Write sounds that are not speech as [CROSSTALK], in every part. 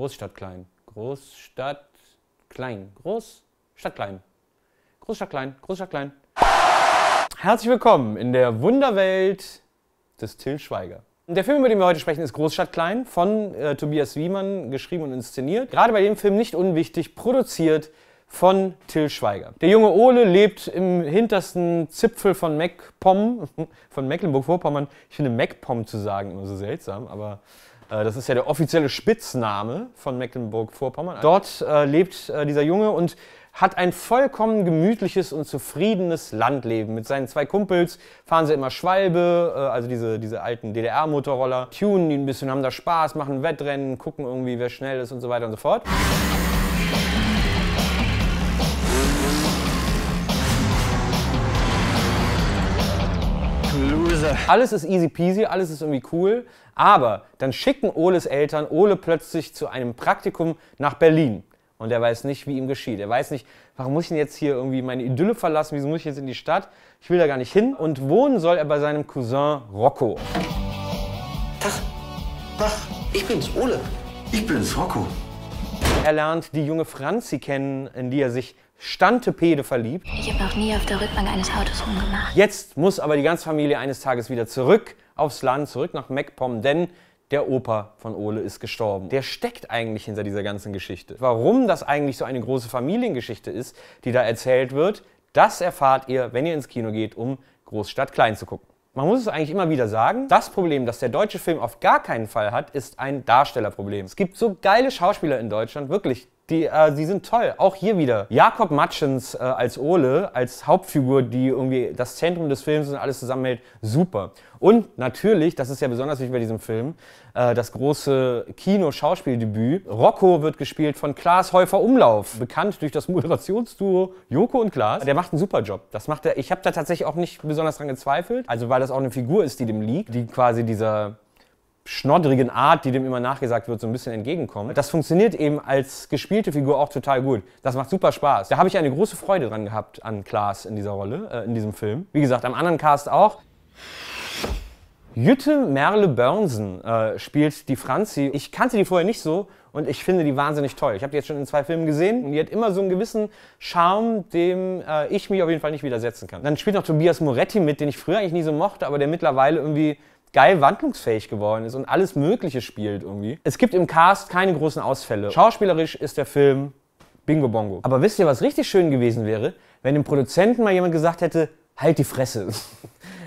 Großstadt klein. Großstadt klein. Großstadt klein. Großstadt klein. Großstadt klein. Herzlich willkommen in der Wunderwelt des Till Schweiger. Der Film, über den wir heute sprechen, ist Großstadt Klein von äh, Tobias Wiemann, geschrieben und inszeniert. Gerade bei dem Film nicht unwichtig, produziert von Till Schweiger. Der junge Ole lebt im hintersten Zipfel von MacPom, [LAUGHS] von Mecklenburg-Vorpommern. Ich finde MacPom zu sagen immer so seltsam, aber äh, das ist ja der offizielle Spitzname von Mecklenburg-Vorpommern. Dort äh, lebt äh, dieser Junge und hat ein vollkommen gemütliches und zufriedenes Landleben. Mit seinen zwei Kumpels fahren sie immer Schwalbe, also diese, diese alten DDR-Motorroller, tunen die ein bisschen, haben da Spaß, machen Wettrennen, gucken irgendwie, wer schnell ist und so weiter und so fort. Grüße. Alles ist easy peasy, alles ist irgendwie cool. Aber dann schicken Oles Eltern Ole plötzlich zu einem Praktikum nach Berlin. Und er weiß nicht, wie ihm geschieht. Er weiß nicht, warum muss ich denn jetzt hier irgendwie meine Idylle verlassen? Wieso muss ich jetzt in die Stadt? Ich will da gar nicht hin. Und wohnen soll er bei seinem Cousin Rocco. Tag. Tag. Ich bin's, Ole. Ich bin's, Rocco. Er lernt die junge Franzi kennen, in die er sich Stantepede verliebt. Ich habe noch nie auf der Rückbank eines Autos rumgemacht. Jetzt muss aber die ganze Familie eines Tages wieder zurück aufs Land, zurück nach MacPom, denn der Opa von Ole ist gestorben. Der steckt eigentlich hinter dieser ganzen Geschichte. Warum das eigentlich so eine große Familiengeschichte ist, die da erzählt wird, das erfahrt ihr, wenn ihr ins Kino geht, um Großstadt Klein zu gucken. Man muss es eigentlich immer wieder sagen, das Problem, das der deutsche Film auf gar keinen Fall hat, ist ein Darstellerproblem. Es gibt so geile Schauspieler in Deutschland, wirklich die, äh, die sind toll. Auch hier wieder. Jakob Matschens äh, als Ole, als Hauptfigur, die irgendwie das Zentrum des Films und alles zusammenhält, super. Und natürlich, das ist ja besonders wichtig bei diesem Film, äh, das große Kino-Schauspieldebüt. Rocco wird gespielt von Klaas Häufer Umlauf, bekannt durch das Moderationsduo Joko und Klaas. Der macht einen super Job. Das macht er. Ich habe da tatsächlich auch nicht besonders dran gezweifelt. Also weil das auch eine Figur ist, die dem liegt, die quasi dieser schnoddrigen Art, die dem immer nachgesagt wird, so ein bisschen entgegenkommt. Das funktioniert eben als gespielte Figur auch total gut. Das macht super Spaß. Da habe ich eine große Freude dran gehabt an Klaas in dieser Rolle, äh, in diesem Film. Wie gesagt, am anderen Cast auch. Jütte Merle Börnsen äh, spielt die Franzi. Ich kannte die vorher nicht so und ich finde die wahnsinnig toll. Ich habe die jetzt schon in zwei Filmen gesehen und die hat immer so einen gewissen Charme, dem äh, ich mich auf jeden Fall nicht widersetzen kann. Dann spielt noch Tobias Moretti mit, den ich früher eigentlich nie so mochte, aber der mittlerweile irgendwie geil wandlungsfähig geworden ist und alles Mögliche spielt irgendwie. Es gibt im Cast keine großen Ausfälle. Schauspielerisch ist der Film Bingo Bongo. Aber wisst ihr, was richtig schön gewesen wäre? Wenn dem Produzenten mal jemand gesagt hätte, halt die Fresse. [LAUGHS]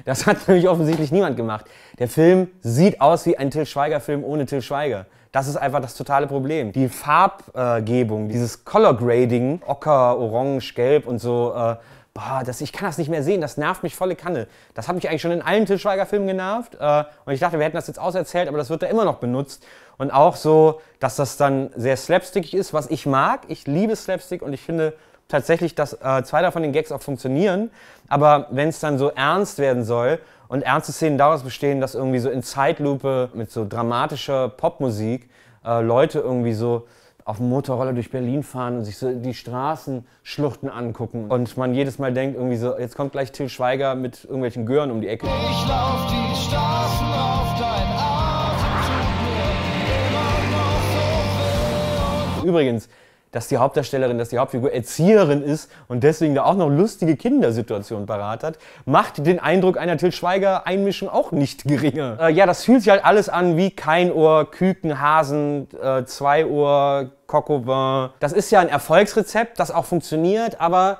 Das hat nämlich offensichtlich niemand gemacht. Der Film sieht aus wie ein Till Schweiger-Film ohne Till Schweiger. Das ist einfach das totale Problem. Die Farbgebung, dieses Color Grading, Ocker, Orange, Gelb und so, äh, boah, das, ich kann das nicht mehr sehen, das nervt mich volle Kanne. Das hat mich eigentlich schon in allen Tischweiger-Filmen genervt. Äh, und ich dachte, wir hätten das jetzt auserzählt, aber das wird da immer noch benutzt. Und auch so, dass das dann sehr slapstickig ist, was ich mag. Ich liebe Slapstick und ich finde tatsächlich, dass äh, zwei davon den Gags auch funktionieren. Aber wenn es dann so ernst werden soll und ernste Szenen daraus bestehen, dass irgendwie so in Zeitlupe mit so dramatischer Popmusik äh, Leute irgendwie so auf dem Motorroller durch Berlin fahren und sich so die Straßenschluchten angucken. Und man jedes Mal denkt irgendwie so, jetzt kommt gleich Till Schweiger mit irgendwelchen Gören um die Ecke. Ich lauf die Straßen auf dein Atem zu mir, immer noch so wild. Übrigens, dass die Hauptdarstellerin, dass die Hauptfigur Erzieherin ist und deswegen da auch noch lustige Kindersituationen parat hat, macht den Eindruck einer Til Schweiger-Einmischung auch nicht geringer. Äh, ja, das fühlt sich halt alles an wie kein Ohr, Küken, Hasen, äh, Zweiohr, Kokowin. Das ist ja ein Erfolgsrezept, das auch funktioniert, aber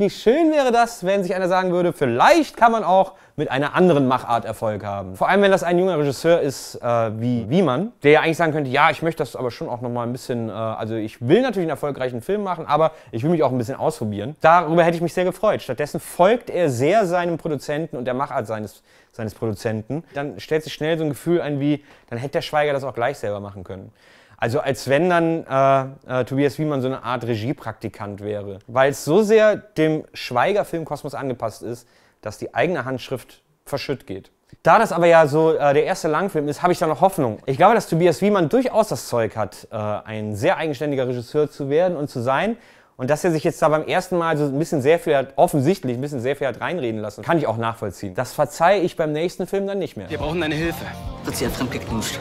wie schön wäre das, wenn sich einer sagen würde, vielleicht kann man auch mit einer anderen Machart Erfolg haben. Vor allem, wenn das ein junger Regisseur ist äh, wie Wiemann, der ja eigentlich sagen könnte, ja, ich möchte das aber schon auch nochmal ein bisschen, äh, also ich will natürlich einen erfolgreichen Film machen, aber ich will mich auch ein bisschen ausprobieren. Darüber hätte ich mich sehr gefreut. Stattdessen folgt er sehr seinem Produzenten und der Machart seines, seines Produzenten. Dann stellt sich schnell so ein Gefühl ein wie, dann hätte der Schweiger das auch gleich selber machen können. Also als wenn dann äh, äh, Tobias Wiemann so eine Art Regiepraktikant wäre. Weil es so sehr dem Schweiger-Filmkosmos angepasst ist, dass die eigene Handschrift verschütt geht. Da das aber ja so äh, der erste Langfilm ist, habe ich da noch Hoffnung. Ich glaube, dass Tobias Wiemann durchaus das Zeug hat, äh, ein sehr eigenständiger Regisseur zu werden und zu sein. Und dass er sich jetzt da beim ersten Mal so ein bisschen sehr viel hat, offensichtlich ein bisschen sehr viel hat reinreden lassen, kann ich auch nachvollziehen. Das verzeihe ich beim nächsten Film dann nicht mehr. Wir brauchen deine Hilfe. Wird sie ja fremdgeknutscht.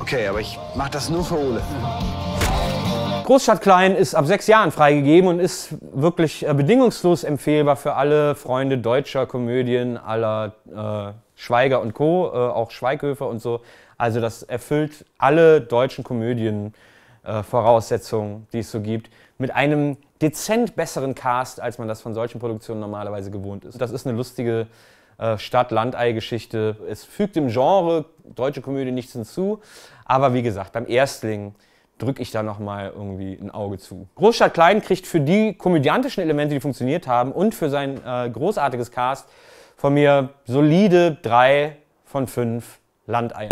Okay, aber ich mach das nur für Ole. Großstadt Klein ist ab sechs Jahren freigegeben und ist wirklich äh, bedingungslos empfehlbar für alle Freunde deutscher Komödien aller äh, Schweiger und Co., äh, auch Schweighöfer und so. Also das erfüllt alle deutschen Komödien-Voraussetzungen, äh, die es so gibt, mit einem dezent besseren Cast, als man das von solchen Produktionen normalerweise gewohnt ist. Das ist eine lustige äh, Stadt-Landei-Geschichte. Es fügt dem Genre deutsche Komödie nichts hinzu. Aber wie gesagt, beim Erstling drücke ich da nochmal irgendwie ein Auge zu. Großstadt Klein kriegt für die komödiantischen Elemente, die funktioniert haben und für sein äh, großartiges Cast von mir solide drei von fünf Landeiern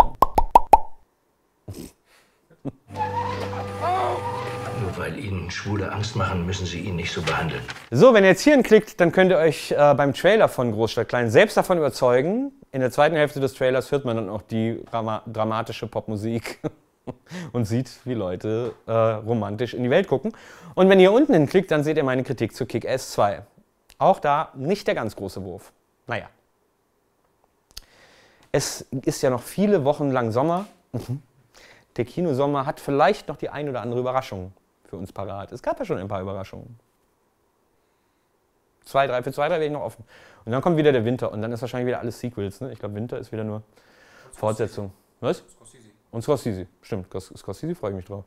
weil Ihnen Schwule Angst machen, müssen Sie ihn nicht so behandeln. So, wenn ihr jetzt hierhin klickt, dann könnt ihr euch äh, beim Trailer von Großstadt Klein selbst davon überzeugen. In der zweiten Hälfte des Trailers hört man dann auch die Drama dramatische Popmusik [LAUGHS] und sieht, wie Leute äh, romantisch in die Welt gucken. Und wenn ihr unten hinklickt, dann seht ihr meine Kritik zu Kick-Ass 2. Auch da nicht der ganz große Wurf. Naja. Es ist ja noch viele Wochen lang Sommer. Mhm. Der Kinosommer hat vielleicht noch die ein oder andere Überraschung für uns parat. Es gab ja schon ein paar Überraschungen. 2, 3, für zwei, drei wäre ich noch offen. Und dann kommt wieder der Winter und dann ist wahrscheinlich wieder alles Sequels. Ne? Ich glaube, Winter ist wieder nur Fortsetzung. Was? Und Scorsese. Stimmt, Scorsese freue ich mich drauf.